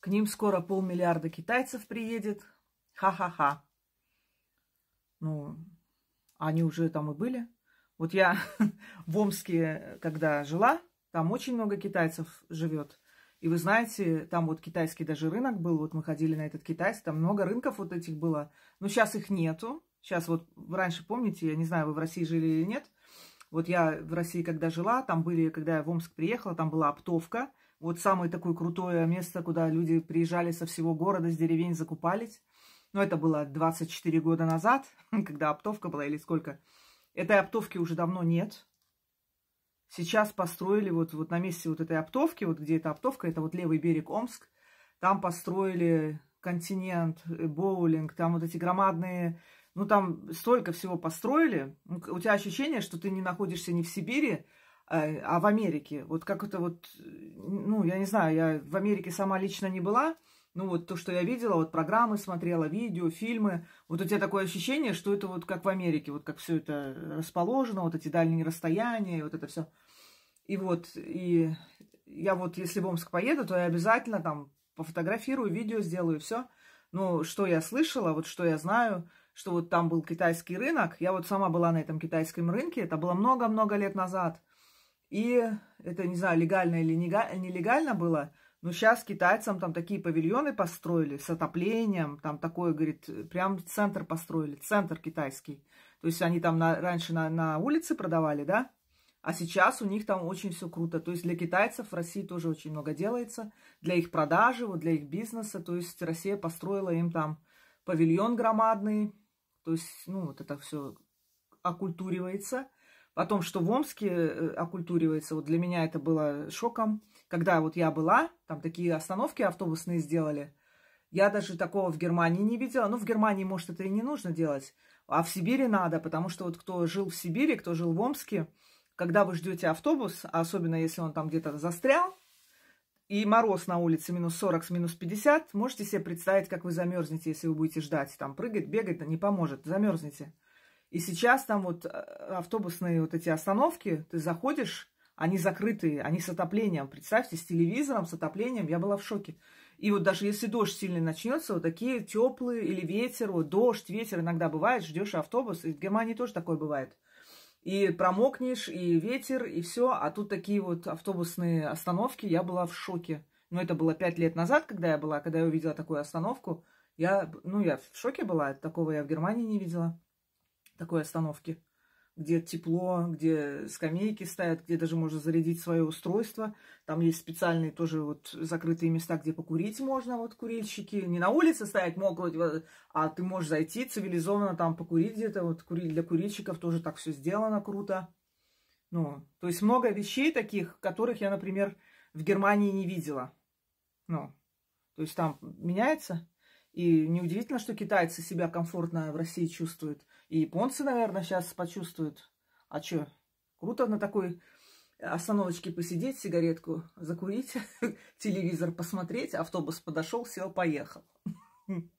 К ним скоро полмиллиарда китайцев приедет. Ха-ха-ха. Ну, они уже там и были. Вот я в Омске, когда жила, там очень много китайцев живет. И вы знаете, там вот китайский даже рынок был, вот мы ходили на этот китайский, там много рынков вот этих было. Но сейчас их нету. Сейчас вот раньше, помните, я не знаю, вы в России жили или нет, вот я в России, когда жила, там были, когда я в Омск приехала, там была оптовка. Вот самое такое крутое место, куда люди приезжали со всего города, с деревень закупались. Но ну, это было 24 года назад, когда оптовка была или сколько. Этой оптовки уже давно нет. Сейчас построили вот, вот на месте вот этой оптовки, вот где эта оптовка, это вот левый берег Омск. Там построили континент, э, боулинг, там вот эти громадные ну, там столько всего построили. Ну, у тебя ощущение, что ты не находишься не в Сибири, э, а в Америке. Вот как это вот, ну, я не знаю, я в Америке сама лично не была, ну, вот то, что я видела, вот программы смотрела, видео, фильмы. Вот у тебя такое ощущение, что это вот как в Америке, вот как все это расположено, вот эти дальние расстояния, вот это все. И вот, и я вот, если в Омск поеду, то я обязательно там пофотографирую, видео сделаю, все. Но что я слышала, вот что я знаю, что вот там был китайский рынок. Я вот сама была на этом китайском рынке. Это было много-много лет назад. И это, не знаю, легально или нелегально было. Но сейчас китайцам там такие павильоны построили с отоплением. Там такое, говорит, прям центр построили. Центр китайский. То есть они там на, раньше на, на улице продавали, да? А сейчас у них там очень все круто. То есть для китайцев в России тоже очень много делается. Для их продажи, вот для их бизнеса. То есть Россия построила им там павильон громадный, то есть, ну, вот это все окультуривается. Потом, что в Омске э, окультуривается, вот для меня это было шоком. Когда вот я была, там такие остановки автобусные сделали. Я даже такого в Германии не видела. Ну, в Германии, может, это и не нужно делать. А в Сибири надо, потому что вот кто жил в Сибири, кто жил в Омске, когда вы ждете автобус, а особенно если он там где-то застрял, и мороз на улице минус 40, с минус 50, можете себе представить, как вы замерзнете, если вы будете ждать. Там прыгать, бегать не поможет, замерзнете. И сейчас там вот э, автобусные вот эти остановки, ты заходишь, они закрытые, они с отоплением. Представьте, с телевизором, с отоплением, я была в шоке. И вот даже если дождь сильно начнется, вот такие теплые или ветер, вот дождь, ветер иногда бывает, ждешь автобус. И в Германии тоже такое бывает. И промокнешь, и ветер, и все. А тут такие вот автобусные остановки. Я была в шоке. Но ну, это было пять лет назад, когда я была, когда я увидела такую остановку. Я, ну, я в шоке была. Такого я в Германии не видела. Такой остановки где тепло, где скамейки стоят, где даже можно зарядить свое устройство. Там есть специальные тоже вот закрытые места, где покурить можно, вот курильщики. Не на улице стоять могут, а ты можешь зайти цивилизованно там покурить где-то. Вот курить для курильщиков тоже так все сделано круто. Ну, то есть много вещей таких, которых я, например, в Германии не видела. Ну, то есть там меняется и неудивительно, что китайцы себя комфортно в России чувствуют. И японцы, наверное, сейчас почувствуют. А чё, круто на такой остановочке посидеть, сигаретку закурить, телевизор посмотреть, автобус подошел, сел, поехал.